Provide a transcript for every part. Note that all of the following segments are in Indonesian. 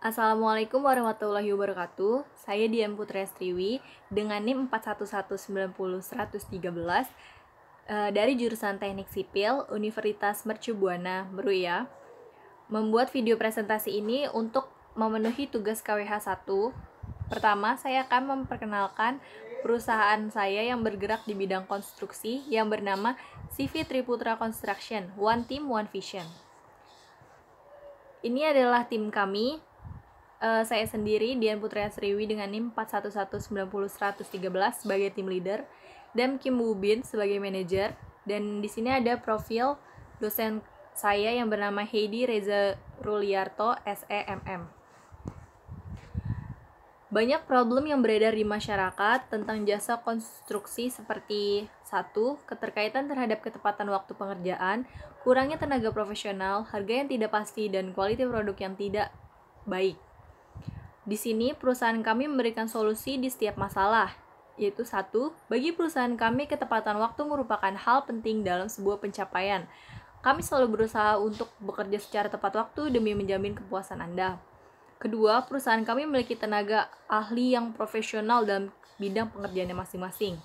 Assalamualaikum warahmatullahi wabarakatuh. Saya Dian Putra Estriwi dengan NIM 41190113 eh, dari jurusan Teknik Sipil Universitas Mercubuana Meruya. Membuat video presentasi ini untuk memenuhi tugas KWH 1. Pertama, saya akan memperkenalkan perusahaan saya yang bergerak di bidang konstruksi yang bernama CV Triputra Construction, One Team One Vision. Ini adalah tim kami uh, saya sendiri Dian Putri Asriwi dengan NIM 411901113 sebagai tim leader dan Kim Woo sebagai manajer dan di sini ada profil dosen saya yang bernama Heidi Reza Ruliarto SEMM. Banyak problem yang beredar di masyarakat tentang jasa konstruksi seperti satu Keterkaitan terhadap ketepatan waktu pengerjaan, kurangnya tenaga profesional, harga yang tidak pasti, dan kualitas produk yang tidak baik. Di sini perusahaan kami memberikan solusi di setiap masalah, yaitu satu, bagi perusahaan kami ketepatan waktu merupakan hal penting dalam sebuah pencapaian. Kami selalu berusaha untuk bekerja secara tepat waktu demi menjamin kepuasan Anda. Kedua, perusahaan kami memiliki tenaga ahli yang profesional dalam bidang pengerjaannya masing-masing.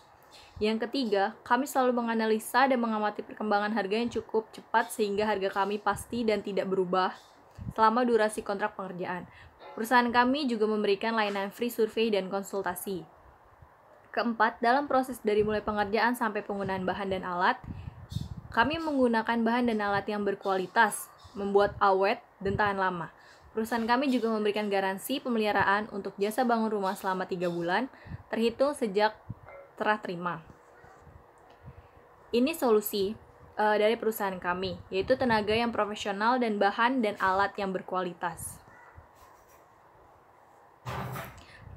Yang ketiga, kami selalu menganalisa dan mengamati perkembangan harga yang cukup cepat sehingga harga kami pasti dan tidak berubah selama durasi kontrak pengerjaan. Perusahaan kami juga memberikan layanan free survei dan konsultasi. Keempat, dalam proses dari mulai pengerjaan sampai penggunaan bahan dan alat, kami menggunakan bahan dan alat yang berkualitas, membuat awet dan tahan lama. Perusahaan kami juga memberikan garansi pemeliharaan untuk jasa bangun rumah selama 3 bulan, terhitung sejak terah terima. Ini solusi uh, dari perusahaan kami, yaitu tenaga yang profesional dan bahan dan alat yang berkualitas.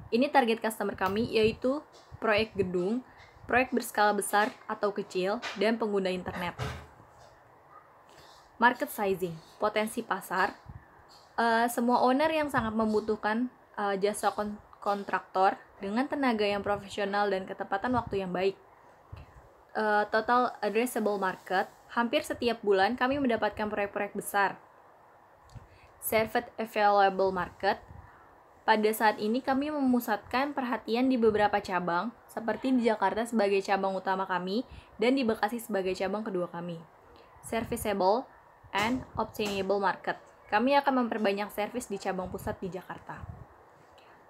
Ini target customer kami yaitu proyek gedung, proyek berskala besar atau kecil, dan pengguna internet. Market sizing, potensi pasar, uh, semua owner yang sangat membutuhkan uh, jasa kon kontraktor dengan tenaga yang profesional dan ketepatan waktu yang baik. Uh, total addressable market, hampir setiap bulan kami mendapatkan proyek-proyek besar. Served available market, pada saat ini kami memusatkan perhatian di beberapa cabang, seperti di Jakarta sebagai cabang utama kami dan di Bekasi sebagai cabang kedua kami. Serviceable and obtainable market. Kami akan memperbanyak servis di cabang pusat di Jakarta.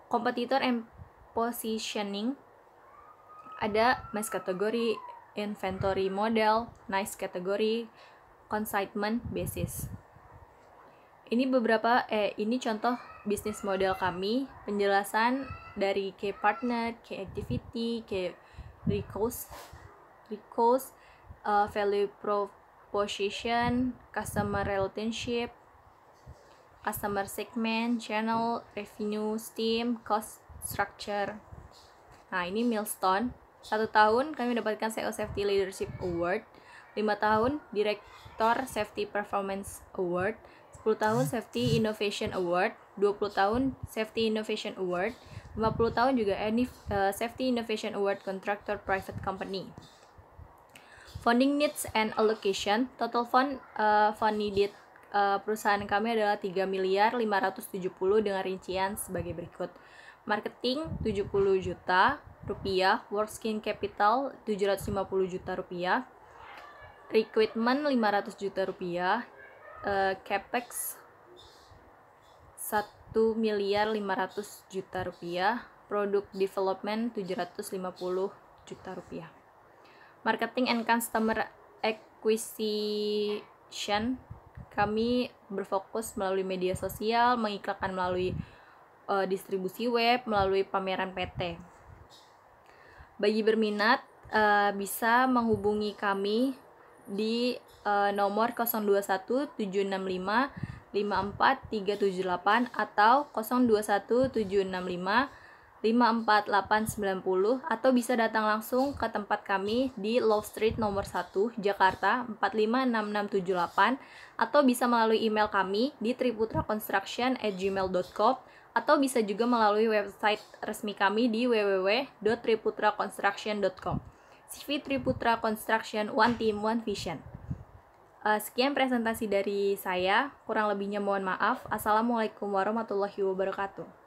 Competitor and positioning ada mass category, inventory model, nice category, consignment basis. Ini beberapa eh ini contoh bisnis model kami, penjelasan dari key partner, key activity, key recourse, recourse, uh, value proposition, customer relationship, customer segment, channel, revenue, steam, cost structure. Nah, ini milestone. Satu tahun kami mendapatkan CEO Safety Leadership Award. lima tahun Direktor Safety Performance Award, 20 tahun Safety Innovation Award, 20 tahun Safety Innovation Award, 50 tahun juga uh, Safety Innovation Award Contractor Private Company. Funding needs and allocation, total fund uh, fund needed uh, perusahaan kami adalah 3 miliar 570 dengan rincian sebagai berikut. Marketing 70 juta rupiah, Workskin capital 750 juta rupiah, recruitment 500 juta rupiah, uh, capex 1 miliar 500 juta rupiah, produk development 750 juta rupiah. Marketing and customer acquisition kami berfokus melalui media sosial, mengiklankan melalui uh, distribusi web, melalui pameran PT. Bagi berminat uh, bisa menghubungi kami di uh, nomor 021 765 54378 atau 765 54890 atau bisa datang langsung ke tempat kami di Love Street nomor 1 Jakarta 456678 atau bisa melalui email kami di triputraconstruction@gmail.com atau bisa juga melalui website resmi kami di www.triputraconstruction.com. Fitri Putra Construction One Team One Vision. Uh, sekian presentasi dari saya, kurang lebihnya mohon maaf. Assalamualaikum warahmatullahi wabarakatuh.